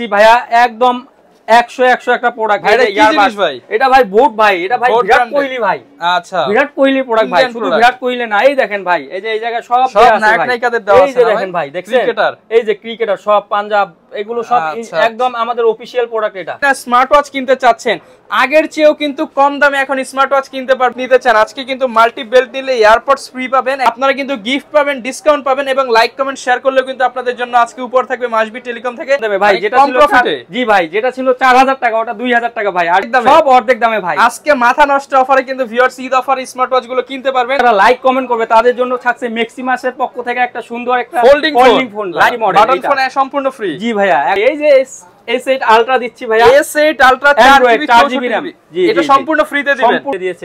দেখছি ভাইয়া একদম একশো একশো একটা প্রোডাক্ট ভাই এটা ভাই বোট ভাই এটা ভাই বিরাট কোহলি ভাই আচ্ছা বিরাট কোহলি প্রোডাক্ট ভাই শুধু বিরাট কোহলি না এই দেখেন ভাই এই যে এই জায়গায় সব সব নায়ক নায়িকাদের দেওয়া আছে দেখেন ভাই দেখছেন এই যে ক্রিকেটার সব পাঞ্জাব এগুলো সব আচ্ছা, আচ্ছা। একদম আমাদের অফিসিয়াল প্রোডাক্ট এটা একটা স্মার্ট ওয়াচ কিনতে চাচ্ছেন আগের চেয়েও কিন্তু কম দামে এখন স্মার্ট ওয়াচ কিনতে পার নিতে চান আজকে কিন্তু মাল্টি বেল্ট দিলে এয়ারপডস ফ্রি পাবেন আপনারা কিন্তু গিফট পাবেন ডিসকাউন্ট পাবেন এবং লাইক কমেন্ট শেয়ার করলে কিন্তু আপনাদের জন্য আজকে উপর থাকবে মাসবি টেলিকম থেকে দেবে ভাই যেটা ছিল জি ভাই যেটা ছিল 4000 টাকা ওটা 2000 টাকা ভাই একদম সব অর্ধেক দামে ভাই আজকে মাথা নষ্ট অফারে কিন্তু viewers Eid offer smart watch গুলো কিনতে পারবেন তারা লাইক কমেন্ট করবে তাদের জন্য থাকছে ম্যাক্সিমাসের পক্ষ থেকে একটা সুন্দর একটা folding phone light model button phone সম্পূর্ণ ফ্রি জি ভাইয়া এই যে দিচ্ছি ভাইয়া এটা সম্পূর্ণ দিয়েছে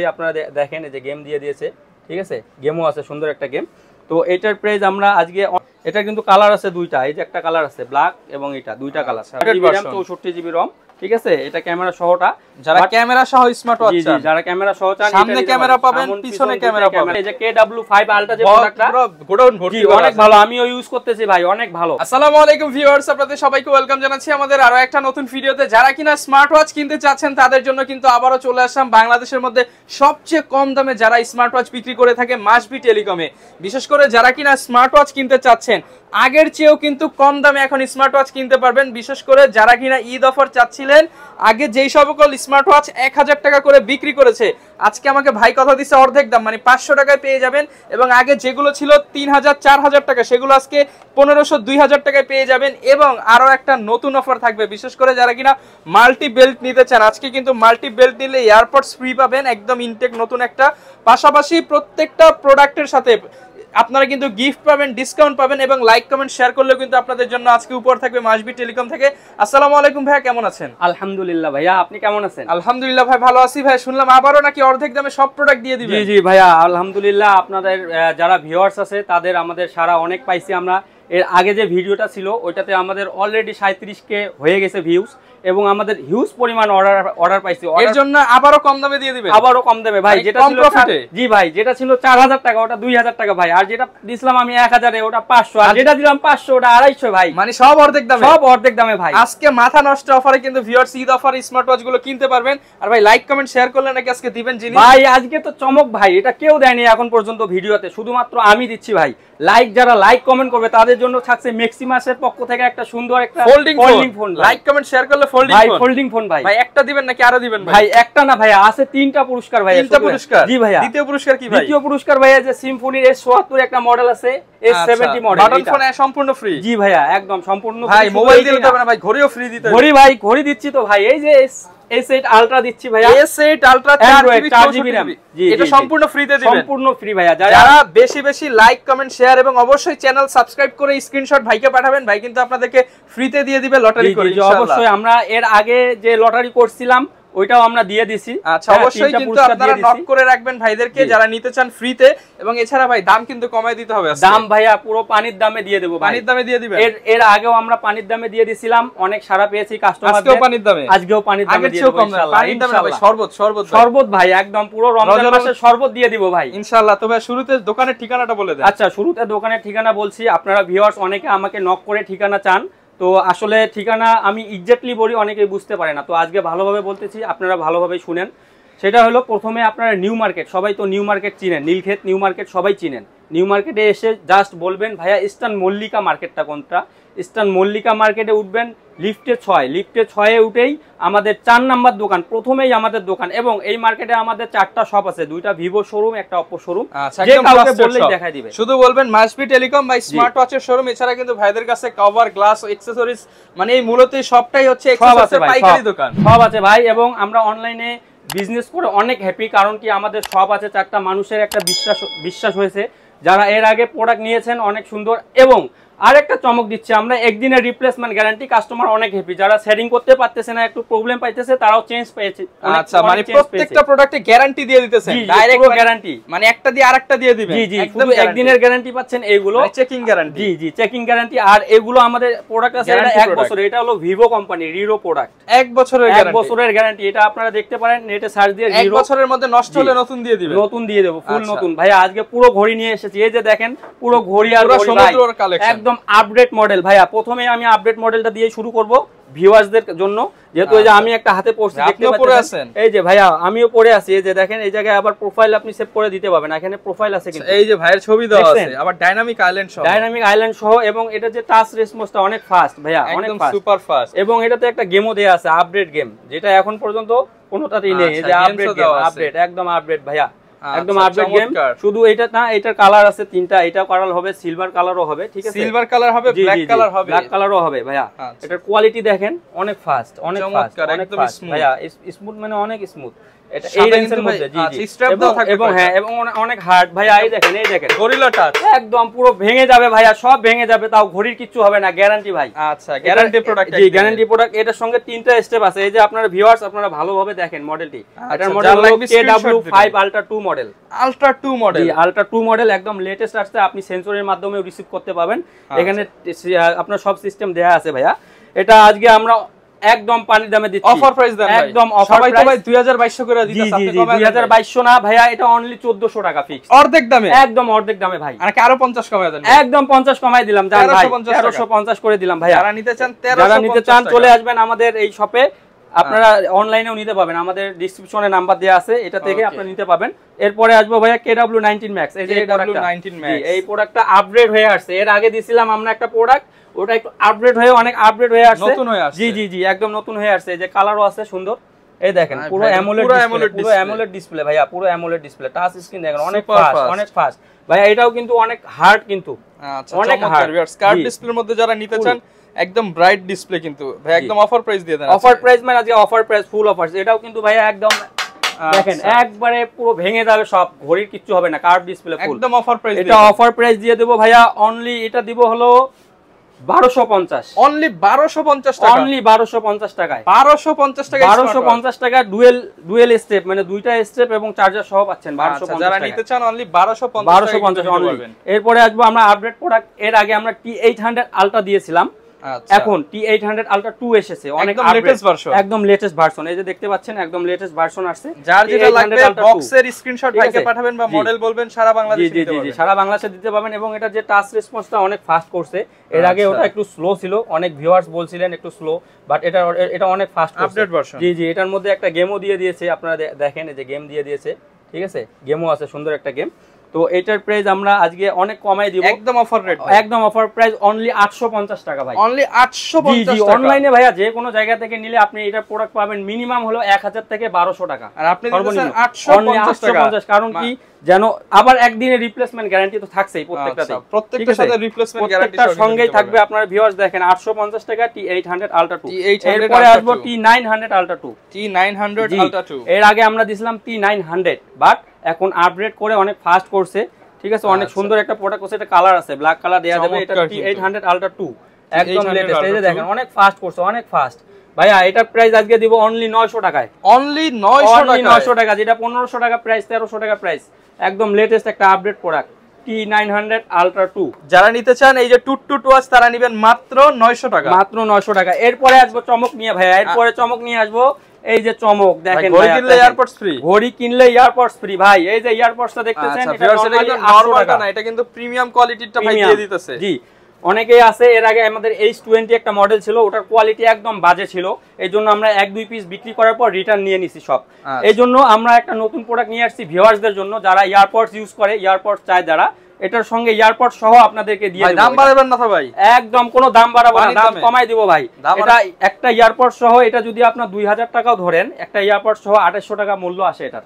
দেখেন এই যে গেম দিয়ে দিয়েছে ঠিক আছে গেমও আছে সুন্দর একটা গেম তো এটার প্রাইস আমরা আজকে এটা কিন্তু কালার আছে দুইটা এই যে একটা কালার আছে ব্ল্যাক এবং এটা দুইটা কালার আচ্ছা। এটা চৌষট্টি জিবি রম ঠিক আছে এটা ক্যামেরা সহটা যারা ক্যামেরা সহ স্মার্ট ওয়াচ চান যারা ক্যামেরা সহ চান সামনে ক্যামেরা পাবেন পিছনে ক্যামেরা পাবেন এই যে KW5 আলটা যে প্রোডাক্টটা গোডাউন ভর্তি অনেক ভালো আমিও ইউজ করতেছি ভাই অনেক ভালো আসসালামু আলাইকুম ভিউয়ার্স আপনাদের সবাইকে ওয়েলকাম জানাচ্ছি আমাদের আরো একটা নতুন ভিডিওতে যারা কিনা স্মার্ট ওয়াচ কিনতে চাচ্ছেন তাদের জন্য কিন্তু আবারো চলে আসলাম বাংলাদেশের মধ্যে সবচেয়ে কম দামে যারা স্মার্ট ওয়াচ বিক্রি করে থাকে মাসবি টেলিকমে বিশেষ করে যারা কিনা স্মার্ট ওয়াচ কিনতে চাচ্ছে পাচ্ছেন আগের চেয়েও কিন্তু কম দামে এখন স্মার্ট ওয়াচ কিনতে পারবেন বিশেষ করে যারা কিনা ঈদ অফার চাচ্ছিলেন আগে যেই সকল স্মার্ট ওয়াচ এক হাজার টাকা করে বিক্রি করেছে আজকে আমাকে ভাই কথা দিচ্ছে অর্ধেক দাম মানে পাঁচশো টাকায় পেয়ে যাবেন এবং আগে যেগুলো ছিল তিন হাজার চার হাজার টাকা সেগুলো আজকে পনেরোশো দুই হাজার টাকায় পেয়ে যাবেন এবং আরও একটা নতুন অফার থাকবে বিশেষ করে যারা কিনা মাল্টি বেল্ট নিতে চান আজকে কিন্তু মাল্টি বেল্ট নিলে এয়ারপোর্টস ফ্রি পাবেন একদম ইনটেক নতুন একটা পাশাপাশি প্রত্যেকটা প্রোডাক্টের সাথে আপনারা কিন্তু গিফট পাবেন ডিসকাউন্ট পাবেন এবং লাইক কমেন্ট শেয়ার করলেও কিন্তু আপনাদের জন্য আজকে উপর থাকবে মাসবি টেলিকম থেকে আসসালামু আলাইকুম ভাইয়া কেমন আছেন আলহামদুলিল্লাহ ভাইয়া আপনি কেমন আছেন আলহামদুলিল্লাহ ভাই ভালো আছি ভাই শুনলাম আবারও নাকি অর্ধেক দামে সব প্রোডাক্ট দিয়ে দিবেন জি জি ভাইয়া আলহামদুলিল্লাহ আপনাদের যারা ভিউয়ার্স আছে তাদের আমাদের সারা অনেক পাইছি আমরা এর আগে যে ভিডিওটা ছিল ওইটাতে আমাদের অলরেডি কে হয়ে গেছে ভিউজ এবং আমাদের হিউজ পরিমাণ অর্ডার অর্ডার পাইছি এর জন্য আবারও কম দামে দিয়ে দিবেন আবারও কম দামে ভাই মানে যেটা ছিল জি ভাই যেটা ছিল 4000 টাকা ওটা 2000 টাকা ভাই আর যেটা দিছিলাম আমি 1000 এ ওটা 500 আর যেটা দিলাম 500 ওটা আড়াইশো ভাই মানে সব অর্ধেক দামে সব অর্ধেক দামে ভাই আজকে মাথা নষ্ট অফারে কিন্তু viewers Eid offer smart watch গুলো কিনতে পারবেন আর ভাই লাইক কমেন্ট শেয়ার করলে নাকি আজকে দিবেন জিনিস ভাই আজকে তো চমক ভাই এটা কেউ দেয়নি এখন পর্যন্ত ভিডিওতে শুধুমাত্র আমি দিচ্ছি ভাই লাইক যারা লাইক কমেন্ট করবে তাদের জন্য থাকছে ম্যাক্সিমাসের পক্ষ থেকে একটা সুন্দর একটা folding phone like comment share করলে ফোল্ডিং ভাই ফোল্ডিং ফোন ভাই ভাই একটা দিবেন নাকি আরো দিবেন ভাই একটা না ভাই আছে তিনটা পুরস্কার ভাই তিনটা পুরস্কার জি ভাই দ্বিতীয় পুরস্কার কি ভাই দ্বিতীয় পুরস্কার ভাই যে এস S74 একটা মডেল আছে এস 70 মডেল বাটন ফোন সম্পূর্ণ ফ্রি জি ভাই একদম সম্পূর্ণ ফ্রি ভাই মোবাইল দিলে তো না ভাই ঘড়িও ফ্রি দিতে ঘড়ি ভাই ঘড়ি দিচ্ছি তো ভাই এই যে এটা সম্পূর্ণ ফ্রি তে ফ্রি ভাইয়া যারা বেশি বেশি লাইক কমেন্ট শেয়ার এবং অবশ্যই চ্যানেল সাবস্ক্রাইব করে স্ক্রিনশট পাঠাবেন ভাই কিন্তু আপনাদেরকে ফ্রি তে দিয়ে দিবে লটারি করে অবশ্যই আমরা এর আগে যে লটারি করছিলাম ওইটাও আমরা দিয়ে দিছি আচ্ছা হ্যাঁ, অবশ্যই কিন্তু আপনারা নক করে রাখবেন ভাইদেরকে যারা নিতে চান ফ্রিতে এবং এছাড়া ভাই দাম কিন্তু কমায় দিতে হবে দাম ভাইয়া পুরো পানির দামে দিয়ে দেবো পানির দামে দিয়ে এর আগেও আমরা পানির দামে দিয়ে দিছিলাম অনেক সারা পেয়েছি কাস্টমার পানির দামে আজকেও পানির দামে দিয়ে দেবো পানির দামে ভাই শরবত ভাই একদম পুরো রমজান শরবত দিয়ে দিব ভাই ইনশাআল্লাহ তবে শুরুতে দোকানের ঠিকানাটা বলে দেন আচ্ছা শুরুতে দোকানের ঠিকানা বলছি আপনারা ভিউয়ার্স অনেকে আমাকে নক করে ঠিকানা চান তো আসলে ঠিকানা আমি এক্স্যাক্টলি বলি অনেকেই বুঝতে পারে না তো আজকে ভালোভাবে বলতেছি আপনারা ভালোভাবে শুনেন সেটা হলো প্রথমে আপনারা নিউ মার্কেট সবাই তো নিউ মার্কেট চিনেন নীলক্ষেত নিউ মার্কেট সবাই চিনেন নিউ মার্কেটে এসে জাস্ট বলবেন ভাইয়া ইস্টার্ন মল্লিকা মার্কেটটা কোনটা স্টান মল্লিকা মার্কেটে উঠবেন লিফটে ছয় লিফটে ছয়ে উঠেই আমাদের চার নাম্বার দোকান প্রথমেই আমাদের দোকান এবং এই মার্কেটে আমাদের চারটা শপ আছে দুইটা ভিভো শোরুম একটা অপো শোরুম দেখাই দিবে শুধু বলবেন মাসপি টেলিকম বা স্মার্ট ওয়াচের শোরুম এছাড়া কিন্তু ভাইদের কাছে কভার গ্লাস এক্সেসরিজ মানে এই মূলত সবটাই হচ্ছে পাইকারি দোকান সব আছে ভাই এবং আমরা অনলাইনে বিজনেস করে অনেক হ্যাপি কারণ কি আমাদের সব আছে চারটা মানুষের একটা বিশ্বাস বিশ্বাস হয়েছে যারা এর আগে প্রোডাক্ট নিয়েছেন অনেক সুন্দর এবং আর একটা চমক দিচ্ছে আমরা একদিনের রিপ্লেসমেন্ট গ্যারান্টি কাস্টমার অনেক হ্যাপি যারা সেটিং করতে পারতেছে না একটু প্রবলেম পাইতেছে তারাও চেঞ্জ পেয়েছে আচ্ছা মানে প্রত্যেকটা প্রোডাক্টে গ্যারান্টি দিয়ে দিতেছেন ডাইরেক্ট গ্যারান্টি মানে একটা দিয়ে আরেকটা দিয়ে দিবেন জি জি একদম একদিনের গ্যারান্টি পাচ্ছেন এইগুলো চেকিং গ্যারান্টি মানে জি জি চেকিং গ্যারান্টি আর এগুলো আমাদের প্রোডাক্ট আছে এটা এক বছর এটা হলো ভিভো কোম্পানি রিরো প্রোডাক্ট এক বছরের এক বছরের গ্যারান্টি এটা আপনারা দেখতে পারেন নেটে সার্চ দিয়ে এক বছরের মধ্যে নষ্ট হলে নতুন দিয়ে দিবেন নতুন দিয়ে দেব ফুল আচ্ছা। নতুন ভাই আজকে পুরো ঘড়ি নিয়ে এসেছি এই যে দেখেন পুরো ঘড়ি আর সমুদ্রের কালেকশন একদম একদম আপডেট মডেল ভাইয়া প্রথমে আমি আপডেট মডেলটা দিয়ে শুরু করব ভিউয়ার্সদের জন্য যেহেতু এই যে আমি একটা হাতে পড়ছি দেখতে পাচ্ছেন এই যে ভাইয়া আমিও পড়ে আছি এই যে দেখেন এই জায়গায় আবার প্রোফাইল আপনি সেভ করে দিতে পারবেন এখানে প্রোফাইল আছে কিন্তু এই যে ভাইয়ের ছবি দেওয়া আছে আবার ডাইনামিক আইল্যান্ড সহ ডাইনামিক আইল্যান্ড সহ এবং এটা যে টাচ রেসপন্সটা অনেক ফাস্ট ভাইয়া অনেক ফাস্ট সুপার ফাস্ট এবং এটাতে একটা গেমও দেয়া আছে আপডেট গেম যেটা এখন পর্যন্ত কোনোটাতেই নেই আচ্ছা, এই যে আপডেট আপডেট একদম আপডেট ভাইয়া আচ্ছা, একদম আপডেট গেম শুধু এটা না এটার কালার আছে তিনটা এটা কালার হবে সিলভার কালারও হবে ঠিক আছে সিলভার কালার হবে ব্ল্যাক কালার হবে ব্ল্যাক কালারও হবে ভাইয়া আচ্ছা। এটার কোয়ালিটি দেখেন অনেক ফাস্ট অনেক ফাস্ট অনেক ফাস্ট ভাইয়া স্মুথ মানে অনেক স্মুথ হ্যাঁ এবং অনেক এই একদম পুরো ভেঙে যাবে ভাইয়া সব ভেঙে যাবে তাও ঘড়ির হবে না গ্যারান্টি ভাই প্রোডাক্ট গ্যারান্টি প্রোডাক্ট এটার সঙ্গে তিনটা স্টেপ আছে এই যে আপনারা ভালোভাবে দেখেন মডেল মডেল মডেল মডেল একদম লেটেস্ট আসছে আপনি সেন্সরের মাধ্যমে রিসিভ করতে পাবেন আচ্ছা। এখানে আপনার সব সিস্টেম দেয়া আছে ভাইয়া এটা আজকে আমরা একদম পানি দামে দিচ্ছি অফার প্রাইস দেন একদম অফার সবাই তো ভাই 2200 করে দিতেছে জি জি 2200 না ভাইয়া এটা অনলি 1400 টাকা ফিক্স অর্ধেক দামে একদম অর্ধেক দামে ভাই আর কি আরো 50 কমায় দেন একদম 50 কমায় দিলাম যান ভাই 1350 করে দিলাম ভাইয়া যারা নিতে চান 1350 যারা নিতে চান চলে আসবেন আমাদের এই শপে আপনারা অনলাইনেও নিতে পাবেন আমাদের ডিসক্রিপশনে নাম্বার দেওয়া আছে এটা থেকে আপনি নিতে পাবেন এরপরে আসবো ভাইয়া কেডব্লিউ নাইনটিন ম্যাক্স এই যে এই প্রোডাক্টটা আপডেট হয়ে আসছে এর আগে দিছিলাম আমরা একটা প্রোডাক্ট ওটা একটু আপডেট হয়ে অনেক আপডেট হয়ে আসছে নতুন হয়ে আসছে জি জি জি একদম নতুন হয়ে আসছে যে কালারও আছে সুন্দর এই দেখেন পুরো অ্যামোলেড পুরো অ্যামোলেড ডিসপ্লে ভাইয়া পুরো অ্যামোলেড ডিসপ্লে টাচ স্ক্রিন দেখেন অনেক ফাস্ট অনেক ফাস্ট ভাইয়া এটাও কিন্তু অনেক হার্ড কিন্তু আচ্ছা অনেক হার্ড কার্ড ডিসপ্লের মধ্যে যারা নিতে চান একদম ব্রাইট ডিসপ্লে কিন্তু ভাই একদম অফার প্রাইস দিয়ে দেন অফার প্রাইস মানে আজকে অফার প্রাইস ফুল অফার এটাও কিন্তু ভাই একদম আচ্ছা। দেখেন একবারে পুরো ভেঙে যাবে সব ঘড়ির কিচ্ছু হবে না কার্ভ ডিসপ্লে ফুল একদম অফার প্রাইস এটা অফার প্রাইস দিয়ে দেব ভাইয়া অনলি এটা দিব হলো মানে আচ্ছা, এরপরে আসবো আমরা আপডেট প্রোডাক্ট এর আগে আমরা টি এইট হান্ড্রেড আলটা দিয়েছিলাম আচ্ছা। এখন T eight hundred ultra two এসেছে অনেক লেটেস্ট ভার্সন একদম লেটেস্ট ভার্সন এই যে দেখতে পাচ্ছেন একদম লেটেস্ট ভার্সন আসছে যার যেটা লাগবে বক্সের স্ক্রিনশট ভাইকে পাঠাবেন বা মডেল বলবেন সারা বাংলাদেশে জি জি জি সারা বাংলাদেশে দিতে পারবেন এবং এটা যে টাচ রেসপন্সটা অনেক ফাস্ট করছে এর আগে আচ্ছা। ওটা একটু স্লো ছিল অনেক ভিউয়ার্স বলছিলেন একটু স্লো বাট এটা এটা অনেক ফাস্ট আপডেট ভার্সন জি জি এটার মধ্যে একটা গেমও দিয়ে দিয়েছে আপনারা দেখেন এই যে গেম দিয়ে দিয়েছে ঠিক আছে গেমও আছে সুন্দর একটা গেম তো এটার প্রাইস আমরা আজকে অনেক কমাই দিব একদম অফার রেট একদম অফার প্রাইস অনলি 850 টাকা ভাই অনলি 850 টাকা অনলাইনে ভাইয়া যে কোনো জায়গা থেকে নিলে আপনি এটা প্রোডাক্ট পাবেন মিনিমাম হলো 1000 থেকে 1200 টাকা আর আপনি দিচ্ছেন 850 টাকা কারণ কি যেন আবার একদিনের রিপ্লেসমেন্ট গ্যারান্টি তো থাকছেই প্রত্যেকটাতে আচ্ছা, প্রত্যেকটার সাথে রিপ্লেসমেন্ট গ্যারান্টি সঙ্গেই থাকবে আপনার ভিউয়ার্স দেখেন 850 টাকা T800 আলট্রা 2 এরপরে আসবো T900 আলট্রা 2 T900 আলট্রা 2 এর আগে আমরা দিছিলাম T900 বাট এখন আপডেট করে অনেক ফাস্ট করছে ঠিক আছে অনেক আচ্ছা। সুন্দর একটা প্রোডাক্ট করছে এটা কালার আছে ব্ল্যাক কালার দেওয়া যাবে এটা টি 800 হান্ড্রেড আলট্রা টু একদম লেটেস্ট এই যে দেখেন অনেক ফাস্ট করছে অনেক ফাস্ট ভাইয়া এটা প্রাইস আজকে দিব অনলি 900 টাকায় অনলি 900 টাকা 900 টাকা যেটা 1500 টাকা প্রাইস 1300 টাকা প্রাইস একদম লেটেস্ট একটা আপডেট প্রোডাক্ট টি 900 Ultra 2 যারা নিতে চান এই যে টুট টুট ওয়াচ তারা নেবেন মাত্র 900 টাকা মাত্র 900 টাকা এরপরে আসবো চমক নিয়ে ভাইয়া এরপরে চমক নিয়ে আসবো এই যে চমক দেখেন ঘড়ি কিনলে এয়ারপডস ফ্রি ঘড়ি কিনলে এয়ারপডস ফ্রি ভাই এই যে এয়ারপডসটা দেখতেছেন আচ্ছা, এটা কিন্তু প্রিমিয়াম কোয়ালিটিটা ভাই দিয়ে দিতেছে জি অনেকেই আছে এর আগে আমাদের এইচ টোয়েন্টি একটা মডেল ছিল ওটার কোয়ালিটি একদম বাজে ছিল এই জন্য আমরা এক দুই পিস বিক্রি করার পর রিটার্ন নিয়ে নিছি সব আচ্ছা। এই জন্য আমরা একটা নতুন প্রোডাক্ট নিয়ে আসছি ভিওয়ার্সদের জন্য যারা ইয়ারপডস ইউজ করে ইয়ারপডস চায় যারা এটার সঙ্গে এয়ারপোর্ট সহ আপনাদেরকে দিয়ে দেব দাম বাড়াবেন না ভাই একদম কোনো দাম বাড়াবো না দাম কমাই দেব ভাই এটা একটা এয়ারপোর্ট সহ এটা যদি আপনার 2000 টাকাও ধরেন একটা এয়ারপোর্ট সহ 2800 টাকা মূল্য আসে এটার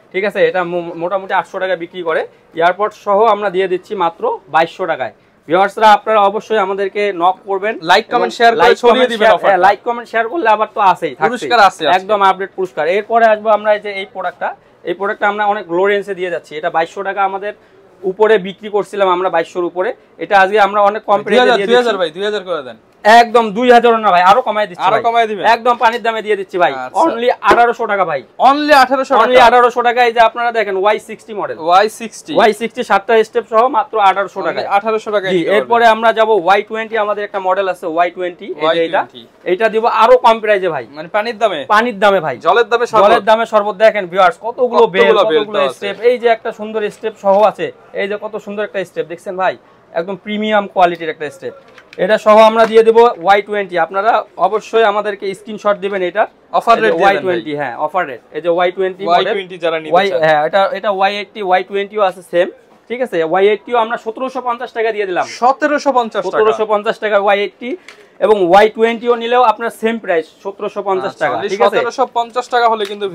ঠিক আছে এটা মোটামুটি আটশো টাকা বিক্রি করে এয়ারপোর্ট সহ আমরা দিয়ে দিচ্ছি মাত্র বাইশশো টাকায় ভিওয়ার্সরা আপনারা অবশ্যই আমাদেরকে নক করবেন লাইক কমেন্ট শেয়ার লাইক ছড়িয়ে দিবেন অফার লাইক কমেন্ট শেয়ার করলে আবার তো আসেই পুরস্কার আসে একদম আপডেট পুরস্কার এরপরে আসবো আমরা এই যে এই প্রোডাক্টটা এই প্রোডাক্টটা আমরা অনেক লো রেঞ্জে দিয়ে যাচ্ছি এটা 2200 টাকা আমাদের উপরে বিক্রি করছিলাম আমরা 2200 এর উপরে এটা আজকে আমরা অনেক কম প্রাইসে দিয়ে 2000 ভাই 2000 করে দেন একদম দুই হাজার না ভাই আরো কমাই দিচ্ছি আরো কমাই একদম পানির দামে দিয়ে দিচ্ছি ভাই অনলি আচ্ছা। আঠারোশো টাকা ভাই অনলি আঠারোশো অনলি আঠারোশো টাকা এই যে আপনারা দেখেন Y sixty model Y sixty Y sixty সাতটা স্টেপ সহ মাত্র আঠারোশো টাকা আঠারোশো টাকা এরপরে আমরা যাব ওয়াই টোয়েন্টি আমাদের একটা মডেল আছে ওয়াই টোয়েন্টি এইটা এটা দিব আরো কম প্রাইজে ভাই মানে পানির দামে পানির দামে ভাই জলের দামে জলের দামে সর্বত দেখেন ভিউয়ার্স কতগুলো বেল কতগুলো স্টেপ এই যে একটা সুন্দর স্টেপ সহ আছে এই যে কত সুন্দর একটা স্টেপ দেখছেন ভাই একদম প্রিমিয়াম কোয়ালিটির একটা স্টেপ এটা সহ আমরা দিয়ে দেবো ওয়াই টোয়েন্টি আপনারা অবশ্যই আমাদেরকে স্ক্রিনশট দিবেন এটা অফার রেট ওয়াই টোয়েন্টি হ্যাঁ অফার রেট এই যে ওয়াই টোয়েন্টি ওয়াই টোয়েন্টি যারা হ্যাঁ এটা এটা ওয়াই এইটটি ওয়াই টোয়েন্টিও আছে সেম ঠিক আছে ওয়াই এইটটিও আমরা সতেরোশো পঞ্চাশ টাকা দিয়ে দিলাম সতেরোশো পঞ্চাশ সতেরোশো পঞ্চাশ টাকা ওয়াই এইটটি এবং ওয়াই টোয়েন্টিও নিলেও আপনার সেম প্রাইস সতেরোশো পঞ্চাশ আচ্ছা, টাকা ঠিক আছে সতেরোশো পঞ্চাশ টাকা হলে কিন্তু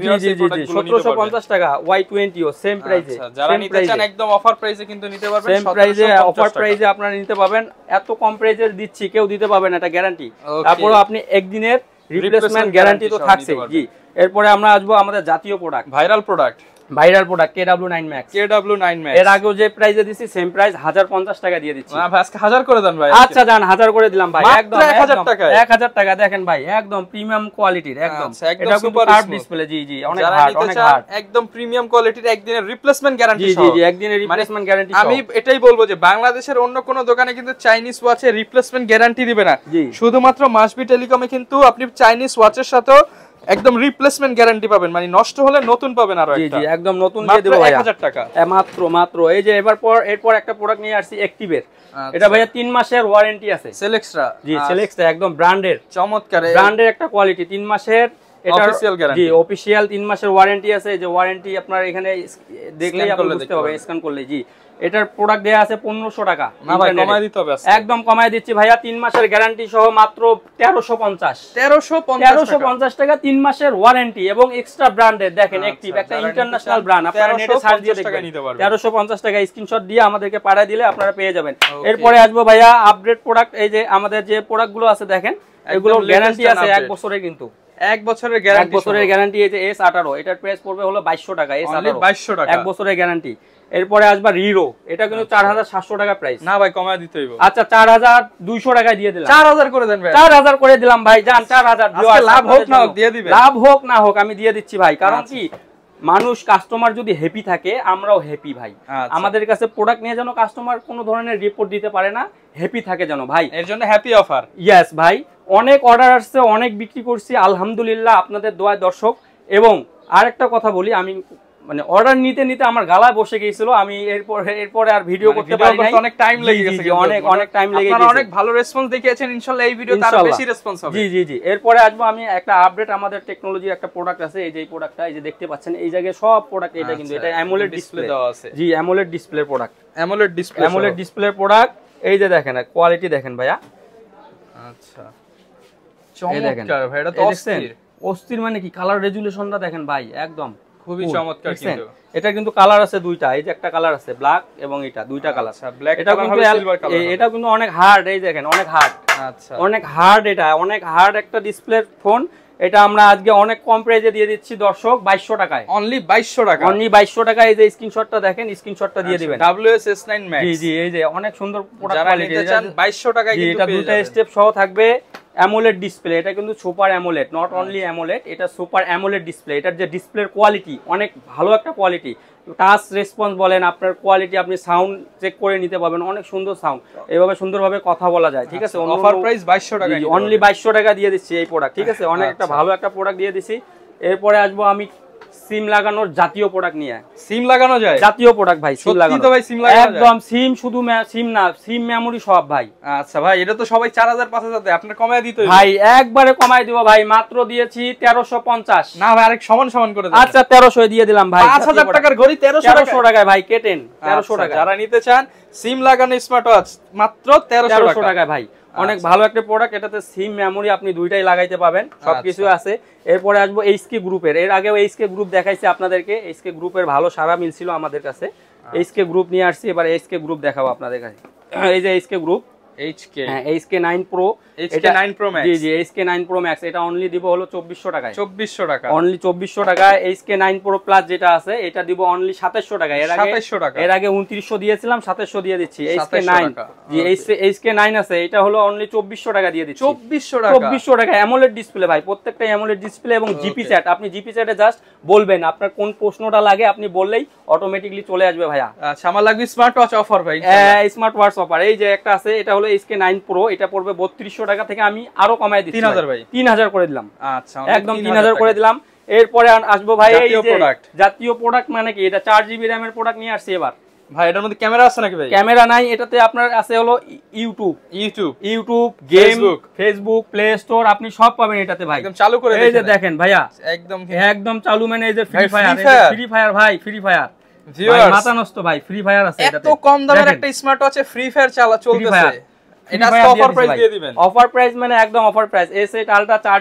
সতেরোশো পঞ্চাশ টাকা ওয়াই টোয়েন্টিও সেম প্রাইসে যারা নিতে চান একদম অফার প্রাইসে কিন্তু নিতে পারবেন সেম প্রাইসে অফার প্রাইসে আপনারা নিতে পাবেন এত কম প্রাইসে দিচ্ছি কেউ দিতে পাবেন এটা গ্যারান্টি তারপরে আপনি একদিনের রিপ্লেসমেন্ট গ্যারান্টি তো থাকছে জি এরপরে আমরা আসবো আমাদের জাতীয় product viral product viral product KW9 Max KW9 Max এর আগে যে প্রাইসে দিছি সেম প্রাইস 1050 টাকা দিয়ে দিচ্ছি না ভাই আজকে 1000 করে দেন ভাই আচ্ছা যান 1000 করে দিলাম ভাই একদম 1000 টাকা 1000 টাকা দেখেন ভাই একদম প্রিমিয়াম কোয়ালিটির আচ্ছা, একদম এটা কিন্তু হার্ড ডিসপ্লে জি জি অনেক হার্ড অনেক হার্ড একদম প্রিমিয়াম কোয়ালিটির একদিনের রিপ্লেসমেন্ট গ্যারান্টি সহ জি জি একদিনের রিপ্লেসমেন্ট গ্যারান্টি সহ আমি এটাই বলবো যে বাংলাদেশের অন্য কোন দোকানে কিন্তু চাইনিজ ওয়াচে রিপ্লেসমেন্ট গ্যারান্টি দিবে না শুধুমাত্র মাসবি টেলিকমে কিন্তু আপনি চাইনিজ ওয়াচের সাথে একদম রিপ্লেসমেন্ট গ্যারান্টি পাবেন মানে নষ্ট হলে নতুন পাবেন আরো একটা জি একদম নতুন দিয়ে দেব ভাই 1000 টাকা মাত্র মাত্র এই যে এবার পর এরপর একটা প্রোডাক্ট নিয়ে আসছি অ্যাক্টিভের আচ্ছা। এটা ভাইয়া 3 মাসের ওয়ারেন্টি আছে সিলেক্সরা জি সিলেক্সটা একদম ব্র্যান্ডের চমৎকার ব্র্যান্ডের একটা কোয়ালিটি 3 মাসের এটা মাসের ওয়ারেন্টি আছে যে ওয়ারেন্টি আপনার এখানে দেখলেই বুঝতে স্ক্যান করলে জি এটার প্রোডাক্ট আছে টাকা একদম দিচ্ছি ভাইয়া মাসের গ্যারান্টি সহ মাত্র টাকা মাসের ওয়ারেন্টি এবং এক্সট্রা ব্র্যান্ডের দেখেন অ্যাক্টিভ আচ্ছা, একটা ইন্টারন্যাশনাল ব্র্যান্ড আপনারা নেটে সার্চ টাকা স্ক্রিনশট দিয়ে আমাদেরকে পাড়ায় দিলে আপনারা পেয়ে যাবেন এরপরে আসবো ভাইয়া আপডেট প্রোডাক্ট এই যে আমাদের যে প্রোডাক্টগুলো আছে দেখেন এগুলো গ্যারান্টি আছে এক বছরে কিন্তু আচ্ছা। আচ্ছা, আচ্ছা, লাভ হোক না হোক লাভ হোক না হোক আমি দিয়ে দিচ্ছি ভাই কারণ কি মানুষ কাস্টমার যদি হ্যাপি থাকে আমরাও হ্যাপি ভাই আমাদের কাছে প্রোডাক্ট নিয়ে যেন কাস্টমার কোনো ধরনের রিপোর্ট দিতে পারে না হ্যাপি থাকে যেন ভাই এর জন্য হ্যাপি অফার ইয়েস ভাই অনেক অর্ডার আসছে অনেক বিক্রি করছি আলহামদুলিল্লাহ আপনাদের দোয়ায় দর্শক এবং আরেকটা কথা বলি আমি মানে অর্ডার নিতে নিতে আমার গালায় বসে গিয়েছিল আমি এরপরে এরপরে আর ভিডিও মানে করতে পারি নাই অনেক টাইম লেগে গেছে অনেক অনেক টাইম লেগে গেছে অনেক ভালো রেসপন্স দেখিয়েছেন ইনশাআল্লাহ এই ভিডিও তার বেশি রেসপন্স হবে জি জি জি এরপরে আসবো আমি একটা আপডেট আমাদের টেকনোলজির একটা প্রোডাক্ট আছে এই যে এই প্রোডাক্টটা এই যে দেখতে পাচ্ছেন এই জায়গায় সব প্রোডাক্ট এটা কিন্তু আচ্ছা, এটা অ্যামোলেড ডিসপ্লে দেওয়া আছে জি AMOLED display product AMOLED display AMOLED display product এই যে দেখেন কোয়ালিটি দেখেন ভাইয়া আচ্ছা মানে ভাই একদম খুবই চমৎকার এটা কিন্তু কালার আছে দুইটা এই যে একটা কালার আছে ব্ল্যাক এবং এটা দুইটা আচ্ছা, কালার এটা কিন্তু অনেক হার্ড এই দেখেন অনেক হার্ড আচ্ছা। অনেক হার্ড এটা অনেক হার্ড একটা ডিসপ্লে ফোন এটা আমরা আজকে অনেক কম প্রাইজে দিয়ে দিচ্ছি দর্শক বাইশশো টাকায় অনলি বাইশশো টাকা অনলি বাইশশো টাকায় এই যে স্ক্রিনশটটা দেখেন স্ক্রিনশটটা দিয়ে আচ্ছা, দিবেন ডাব্লিউএসএস নাইন জি জি এই যে অনেক সুন্দর যারা নিতে চান বাইশশো টাকায় এটা দুটো স্টেপ সহ থাকবে অ্যামোলেড ডিসপ্লে এটা কিন্তু super AMOLED not only AMOLED এটা সুপার অ্যামোলেড ডিসপ্লে এটার যে ডিসপ্লের কোয়ালিটি অনেক ভালো একটা কোয়ালিটি টাচ রেসপন্স বলেন আপনার কোয়ালিটি আপনি সাউন্ড চেক করে নিতে পারবেন অনেক সুন্দর সাউন্ড এভাবে সুন্দরভাবে কথা বলা যায় ঠিক আছে আচ্ছা, অফার প্রাইস বাইশশো টাকা অনলি বাইশশো টাকা দিয়ে দিচ্ছি এই প্রোডাক্ট ঠিক আছে অনেক একটা আচ্ছা। ভালো একটা প্রোডাক্ট দিয়ে দিছি এরপরে আসবো আমি সিম লাগানোর জাতীয় প্রোডাক্ট নিয়ে সিম লাগানো যায় জাতীয় প্রোডাক্ট ভাই সিম লাগানো তো ভাই সিম লাগানো একদম সিম শুধু সিম না সিম মেমরি সব ভাই আচ্ছা ভাই এটা তো সবাই 4000 5000 তে আপনি কমায় দিতে ভাই একবারে কমায় দিব ভাই মাত্র দিয়েছি 1350 না ভাই আরেক সমান সমান করে দাও আচ্ছা 1300 দিয়ে দিলাম ভাই 5000 টাকার ঘড়ি 1300 টাকায় ভাই কেটেন 1300 আচ্ছা, টাকা যারা নিতে চান সিম লাগানো স্মার্ট ওয়াচ মাত্র 1300 টাকায় ভাই অনেক আচ্ছা। ভালো একটা প্রোডাক্ট এটাতে সিম মেমোরি আপনি দুইটাই লাগাইতে পাবেন সবকিছু আচ্ছা। আছে এরপরে আসবো এইচকে গ্রুপের এর আগেও এইচকে গ্রুপ দেখাইছি আপনাদেরকে এইচকে গ্রুপের ভালো সারা মিলছিল আমাদের কাছে এইচকে আচ্ছা। গ্রুপ নিয়ে আসছি এবার এইচকে গ্রুপ দেখাবো আপনাদের কাছে এই যে এইচকে গ্রুপ অ্যামোলেড ডিসপ্লে ভাই প্রত্যেকটা ডিসপ্লে এবং জিপি চ্যাট আপনি জিপি চ্যাটে বলবেন আপনার কোন প্রশ্নটা লাগে আপনি বললেই অটোমেটিকলি চলে আসবে ভাইয়া আচ্ছা, লাগবে স্মার্ট ওয়াচ অফার ভাই হ্যাঁ স্মার্ট ওয়াচ অফার এই যে একটা আছে এটা হলো হবে এসকে নাইন প্রো এটা পড়বে বত্রিশশো টাকা থেকে আমি আরো কমাই দিচ্ছি তিন হাজার ভাই তিন হাজার করে দিলাম আচ্ছা একদম তিন হাজার করে দিলাম এরপরে আসবো ভাই জাতীয় প্রোডাক্ট মানে কি এটা চার জিবি র্যামের প্রোডাক্ট নিয়ে আসছি এবার ভাই এটার মধ্যে ক্যামেরা আছে নাকি ভাই ক্যামেরা নাই এটাতে আপনার আছে হলো YouTube YouTube YouTube game Facebook Play Store আপনি সব পাবেন এটাতে ভাই একদম চালু করে এই যে দেখেন ভাইয়া একদম একদম চালু মানে এই যে ফ্রি ফায়ার ফ্রি ফায়ার ভাই ফ্রি ফায়ার মাথা নষ্ট ভাই ফ্রি ফায়ার আছে এত কম দামের একটা স্মার্ট ওয়াচে ফ্রি ফায়ার চালা চলতেছে মানে আচ্ছা, যারা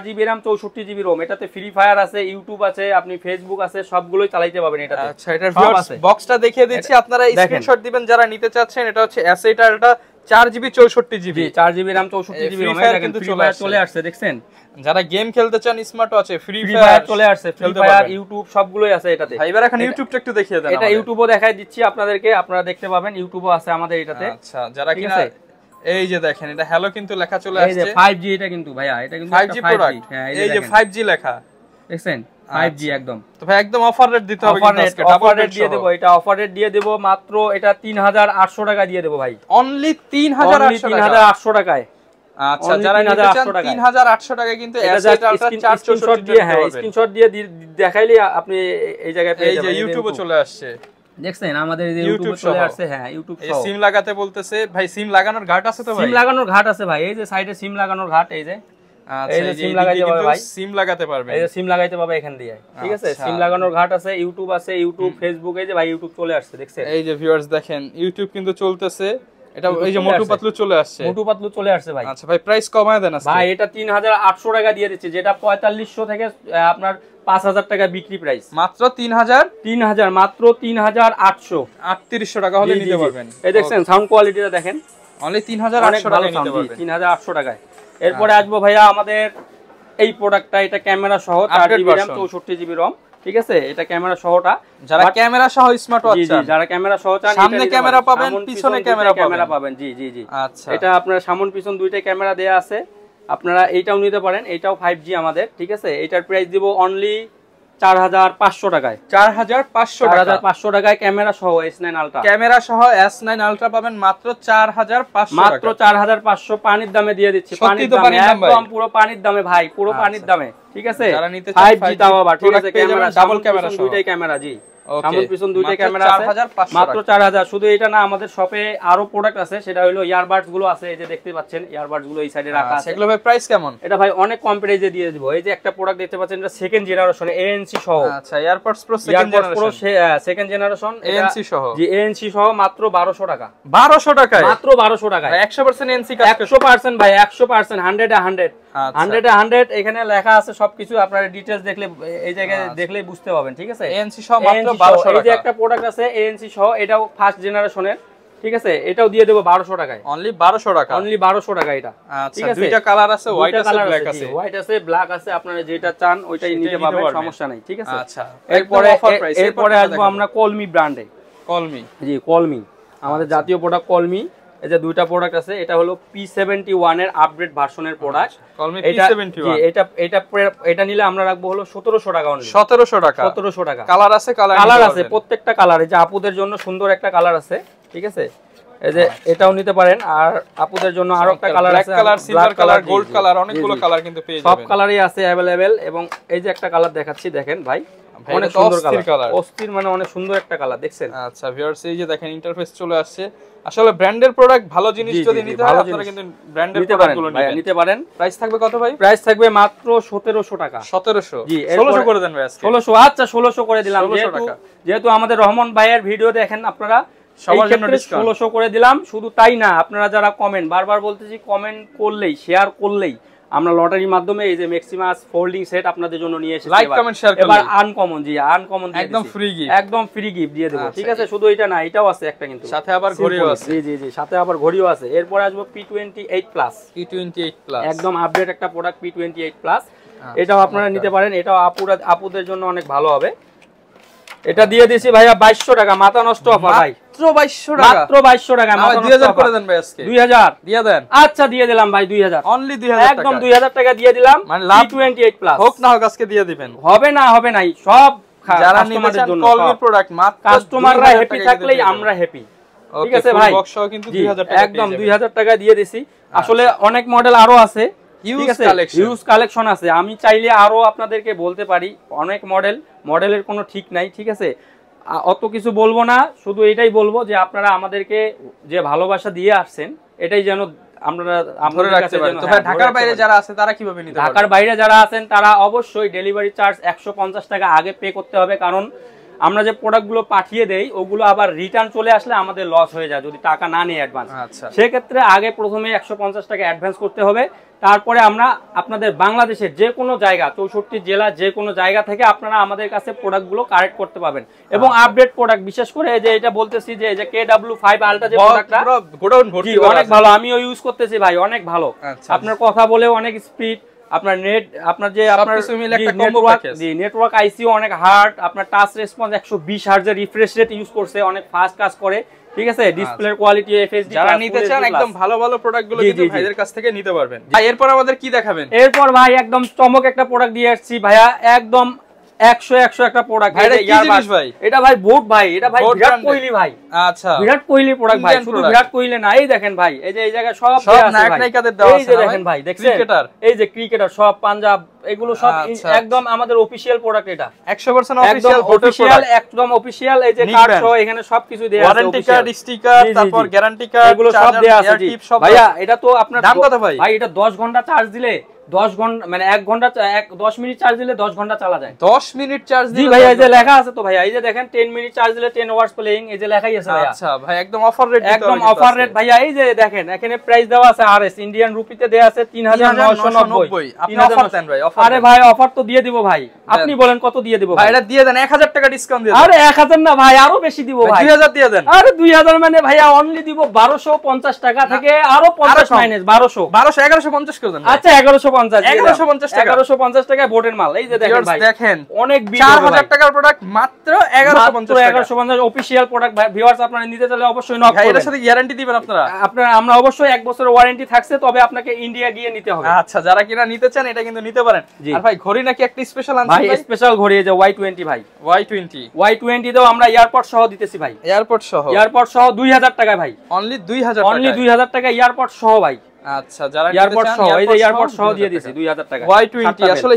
নিতে চাচ্ছেন এটা হচ্ছে চার জিবি চৌষট্টি জিবি চার জিবি রাম চৌষট্টি জিবি চলে আসছে দেখছেন যারা গেম খেলতে চান স্মার্ট আছে ফ্রি ফায়ার চলে আসছে ফ্রি ফায়ার ইউটিউব সবগুলোই আছে এটাতে এবার এখন ইউটিউবটা একটু দেখিয়ে দেন এটা ইউটিউবও দেখাই দিচ্ছি আপনাদেরকে আপনারা দেখতে পাবেন ইউটিউবও আছে আমাদের এটাতে আচ্ছা যারা কিনা এই যে দেখেন এটা হ্যালো কিন্তু লেখা চলে আসছে এই যে 5G এটা কিন্তু ভাইয়া এটা কিন্তু 5G প্রোডাক্ট হ্যাঁ এই যে 5G লেখা দেখেন 5G আচ্ছা। একদম তো ভাই একদম অফার রেট দিতে হবে অফার রেট অফার রেট দিয়ে দেব এটা অফার রেট দিয়ে দেব মাত্র এটা 3800 টাকা দিয়ে দেব ভাই অনলি 3800 3800 টাকায় আচ্ছা যারা নিতে চান 3800 টাকা কিন্তু এটা স্ক্রিনশট দিয়ে হ্যাঁ স্ক্রিনশট দিয়ে দেখাইলে আপনি এই জায়গায় পেয়ে যাবেন এই যে ইউটিউবে চলে আসছে দেখছেন আমাদের ইউটিউবে চলে আসছে হ্যাঁ ইউটিউব সহ সিম লাগাতে বলতেছে ভাই সিম লাগানোর ঘাট আছে তো ভাই সিম লাগানোর ঘাট আছে ভাই এই যে সাইডে সিম লাগানোর ঘাট এই যে সিম ভাই সিম লাগাতে পারবে সিম লাগাইতে এখান দিয়ে ঠিক আছে আচ্ছা। সিম লাগানোর ঘাট আছে ইউটিউব আছে ইউটিউব যে ভাই ইউটিউব চলে আসছে দেখছেন এই যে ভিউয়ার্স দেখেন ইউটিউব কিন্তু চলতেছে পাতলু চলে আসছে পাতলু চলে আসছে ভাই আচ্ছা, ভাই প্রাইস দেন ভাই এটা টাকা দিয়ে দিচ্ছে যেটা থেকে আপনার টাকা বিক্রি প্রাইস মাত্র মাত্র টাকা হলে দেখেন সাউন্ড দেখেন টাকা টাকায় এরপরে আচ্ছা। আসবো ভাইয়া আমাদের এই প্রোডাক্টটা এটা ক্যামেরা সহ 8 জিবি RAM জিবি রম ঠিক আছে এটা ক্যামেরা সহটা যারা ক্যামেরা সহ স্মার্ট ওয়াচ জি যারা ক্যামেরা সহ চান সামনে ক্যামেরা পাবেন পিছনে ক্যামেরা ক্যামেরা পাবেন জি জি জি আচ্ছা এটা আপনার সামন পিছন দুইটা ক্যামেরা দেয়া আছে আপনারা এইটাও নিতে পারেন এটাও ফাইভ জি আমাদের ঠিক আছে এটার প্রাইস দিব অনলি চার হাজার পাঁচশো টাকায় চার হাজার পাঁচশো পাঁচশো টাকায় ক্যামেরা সহ এস নাইন ক্যামেরা সহ এস নাইন পাবেন মাত্র চার হাজার পাঁচশো মাত্র চার হাজার পাঁচশো পানির দামে দিয়ে দিচ্ছি পানির দামে একদম পুরো পানির দামে ভাই পুরো আচ্ছা। পানির দামে ঠিক আছে ঠিক আছে ক্যামেরা আমার পিছন দুইটা ক্যামেরা আছে মাত্র শুধু এটা না আমাদের শপে আরো প্রোডাক্ট আছে সেটা হলো ইয়ারবাডস গুলো আছে এই যে দেখতে পাচ্ছেন ইয়ারবাডস গুলো এই সাইডে রাখা আচ্ছা, আছে এগুলো প্রাইস কেমন এটা ভাই অনেক কম প্রাইসে দিয়ে দিব এই যে একটা প্রোডাক্ট দেখতে পাচ্ছেন এটা সেকেন্ড জেনারেশন এএনসি সহ আচ্ছা earbuds pro second generation second generation ANC সহ জি এএনসি সহ মাত্র 1200 টাকা 1200 টাকায় মাত্র 1200 টাকায় 100% এএনসি কাজ 100% ভাই 100% 100 এ 100 আচ্ছা। এখানে লেখা আছে সবকিছু আপনারা ডিটেলস দেখলে এই জায়গায় আচ্ছা। দেখলে বুঝতে পারবেন ঠিক আছে এএনসি সহ মাত্র এই যে একটা প্রোডাক্ট আছে এএনসি সহ এটাও ফার্স্ট জেনারেশনের ঠিক আছে এটাও দিয়ে দেবো বারোশো টাকায় অনলি বারোশো টাকা অনলি বারোশো টাকা এটা আচ্ছা, ঠিক আছে দুইটা কালার আছে হোয়াইট আছে ব্ল্যাক আছে হোয়াইট আছে ব্ল্যাক আছে আপনারা যেটা চান ওইটাই নিতে পারবেন সমস্যা নাই ঠিক আছে আচ্ছা এরপরে এরপরে আসবো আমরা কলমি ব্র্যান্ডে কলমি জি কলমি আমাদের আচ্ছা। জাতীয় প্রোডাক্ট কলমি এই যে দুইটা প্রোডাক্ট আছে এটা হলো P71 এর আপডেট ভার্সনের প্রোডাক্ট P71 এটা এটা এটা নিলে আমরা রাখবো হলো 1700 টাকা অনলি 1700 টাকা 1700 টাকা কালার আছে কালার কালার আছে প্রত্যেকটা কালার এই যে আপুদের জন্য সুন্দর একটা কালার আছে ঠিক আছে এই যে আচ্ছা। এটাও নিতে পারেন আর আপুদের জন্য আরো একটা কালার আছে colour silver colour gold colour অনেকগুলো কালার কিন্তু পেয়ে যাবেন সব কালারই আছে अवेलेबल এবং এই যে একটা কালার দেখাচ্ছি দেখেন ভাই অনেক সুন্দর কালার অস্থির মানে অনেক সুন্দর একটা কালার দেখছেন আচ্ছা ভিউয়ার্স এই যে দেখেন ইন্টারফেস চলে আসছে আসলে ব্র্যান্ডের প্রোডাক্ট ভালো জিনিস যদি নিতে হয় আপনারা কিন্তু ব্র্যান্ডের নিতে পারেন ভাই নিতে পারেন প্রাইস থাকবে কত ভাই প্রাইস থাকবে মাত্র 1700 টাকা 1700 জি 1600 করে দেন ভাই আজকে 1600 আচ্ছা 1600 করে দিলাম যেহেতু যেহেতু আমাদের রহমান ভাইয়ের ভিডিও দেখেন আপনারা সবার জন্য ডিসকাউন্ট 1600 করে দিলাম শুধু তাই না আপনারা যারা কমেন্ট বারবার বলতেছি কমেন্ট করলেই শেয়ার করলেই আমরা লটারির মাধ্যমে এই যে ম্যাক্সিমাস ফোল্ডিং সেট আপনাদের জন্য নিয়ে এসেছি লাইক কমেন্ট শেয়ার করুন এবার আনকমন জি আনকমন একদম ফ্রি গিফট একদম ফ্রি গিফট দিয়ে দেব আচ্ছা। ঠিক আছে শুধু এটা না এটাও আছে একটা কিন্তু সাথে আবার ঘড়িও আছে জি জি জি সাথে আবার ঘড়িও আছে এরপর আসবে P28 প্লাস P28 প্লাস একদম আপডেট একটা প্রোডাক্ট P28 প্লাস এটাও আপনারা নিতে পারেন এটাও আপুরা আপুদের জন্য অনেক ভালো হবে এটা দিয়ে দিছি ভাইয়া 2200 টাকা মাথা নষ্ট ভাই 2200 টাকা 2200 টাকা মাথা 2000 করে দেন ভাই আজকে 2000 দিয়ে দেন আচ্ছা দিয়ে দিলাম ভাই 2000 অনলি 2000 একদম 2000 টাকা দিয়ে দিলাম মানে লাভ 28 প্লাস হোক না হোক আজকে দিয়ে দিবেন হবে না হবে নাই সব যারা নিতে কলমি প্রোডাক্ট মাত্র কাস্টমাররা হ্যাপি থাকলেই আমরা হ্যাপি ঠিক আছে ভাই বক্স কিন্তু 2000 টাকা একদম 2000 টাকা দিয়ে দিছি আসলে আচ্ছা। অনেক মডেল আরো আছে কালেকশন আছে আমি চাইলে আপনাদেরকে বলতে পারি অনেক মডেল মডেলের কোনো ঠিক নাই ঠিক আছে অত কিছু বলবো না শুধু এটাই বলবো যে আপনারা আমাদেরকে যে ভালোবাসা দিয়ে আসছেন এটাই যেন আমরা হ্যাঁ, ঢাকার বাইরে যারা আছে তারা ঢাকার বাইরে যারা আছেন তারা অবশ্যই ডেলিভারি চার্জ পঞ্চাশ টাকা আগে পে করতে হবে কারণ আমরা যে প্রোডাক্টগুলো পাঠিয়ে দেই ওগুলো আবার রিটার্ন চলে আসলে আমাদের লস হয়ে যায় যদি টাকা না নিয়ে অ্যাডভান্স আচ্ছা। সেক্ষেত্রে আগে প্রথমে একশো পঞ্চাশ টাকা অ্যাডভান্স করতে হবে তারপরে আমরা আপনাদের বাংলাদেশের যে কোনো জায়গা চৌষট্টি জেলা যে কোনো জায়গা থেকে আপনারা আমাদের কাছে প্রোডাক্টগুলো কারেক্ট করতে পাবেন এবং আপডেট আচ্ছা। প্রোডাক্ট বিশেষ করে যে এটা বলতেছি যে যে কে ডাব্লিউ ফাইভ আলটা যে প্রোডাক্টটা অনেক ভালো আমিও ইউজ করতেছি ভাই অনেক ভালো আচ্ছা। আপনার কথা বলে অনেক স্পিড আপনার নেট আপনার যে আপনার নেটওয়ার্ক জি নেটওয়ার্ক আইসিও অনেক হার্ড আপনার টাচ রেসপন্স একশো বিশ হার্জের রিফ্রেশ রেট ইউজ করছে অনেক ফাস্ট কাজ করে ঠিক আছে ডিসপ্লের কোয়ালিটি এফএসডি যারা নিতে চান একদম ভালো ভালো প্রোডাক্টগুলো কিন্তু ভাইদের কাছ থেকে নিতে পারবেন ভাই এরপর আমাদের কি দেখাবেন এরপর ভাই একদম চমক একটা প্রোডাক্ট দিয়ে আসছি ভাইয়া একদম 100 একটা ভাই ভাই দেখেন দেওয়া আছে পাঞ্জাব এগুলো সব আচ্ছা, আচ্ছা। একদম আমাদের প্রোডাক্ট এটা একদম এই সবকিছু তারপর গ্যারান্টি সব ভাইয়া এটা তো আপনার দাম কত ভাই ভাই এটা দশ ঘন্টা চার্জ দিলে দশ ঘন্টা মানে এক ঘন্টা দশ মিনিট চার্জ দিলে দশ ঘন্টা চালা যায় দশ মিনিট চার্জ দিই ভাই এই যে লেখা আছে তো ভাই এই যে দেখেন টেন মিনিট চার্জ দিলে টেন প্লেইং এই যে লেখাই আছে আচ্ছা ভাই একদম অফার রেট একদম অফার রেট এই যে দেখেন এখানে প্রাইস দেওয়া আছে আর এস ইন্ডিয়ান রুপিতে দেওয়া আছে তিন হাজার নব্বই আরে ভাই অফার তো দিয়ে দিব ভাই আপনি বলেন কত দিয়ে দিব ভাই এটা দিয়ে দেন এক হাজার টাকা ডিসকাউন্ট দিয়ে আরে এক হাজার না ভাই আরো বেশি দিব ভাই দুই হাজার দিয়ে দেন আরে দুই হাজার মানে ভাইয়া অনলি দিব বারোশো পঞ্চাশ টাকা থেকে আরো পঞ্চাশ মাইনাস বারোশো বারোশো এগারোশো পঞ্চাশ করে দেন আচ্ছা এগারোশো অনেক প্রোডাক্ট মাত্র এগারোশো পঞ্চাশ এগারোশো অফিসিয়াল নিতে অবশ্যই আমরা অবশ্যই এক বছরের ওয়ারেন্টি থাকছে তবে আপনাকে ইন্ডিয়া গিয়ে নিতে হবে আচ্ছা যারা কিনা নিতে চান এটা কিন্তু নিতে পারেন ভাই ঘড়ি নাকি একটা স্পেশাল আনছেন স্পেশাল ঘড়ি যে ওয়াই টোয়েন্টি ভাই ওয়াই টোয়েন্টি ওয়াই টোয়েন্টি দাও আমরা এয়ারপোর্ট সহ দিতেছি ভাই এয়ারপোর্ট সহ এয়ারপোর্ট সহ দুই হাজার টাকা ভাই অনলি দুই হাজার অনলি দুই হাজার টাকা এয়ারপোর্ট সহ ভাই আচ্ছা,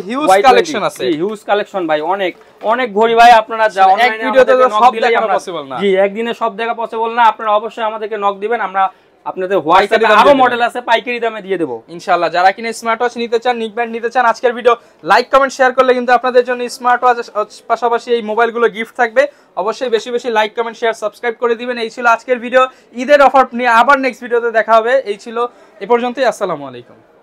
হিউজ কালেকশন ভাই অনেক অনেক আপনারা যা না একদিনে সব পসিবল না আপনারা অবশ্যই আমাদেরকে নক দিবেন আমরা আপনাদের হোয়াটসঅ্যাপে আরো মডেল আছে পাইকারি দামে দিয়ে দেবো ইনশাআল্লাহ যারা কিনা স্মার্ট ওয়াচ নিতে চান নিকব্যান্ড নিতে চান আজকের ভিডিও লাইক কমেন্ট শেয়ার করলে কিন্তু আপনাদের জন্য স্মার্ট ওয়াচ পাশাপাশি এই মোবাইলগুলো গিফট থাকবে অবশ্যই বেশি বেশি লাইক কমেন্ট শেয়ার সাবস্ক্রাইব করে দিবেন এই ছিল আজকের ভিডিও ঈদের অফার নিয়ে আবার নেক্সট ভিডিওতে দেখা হবে এই ছিল এ পর্যন্তই আসসালামু আলাইকুম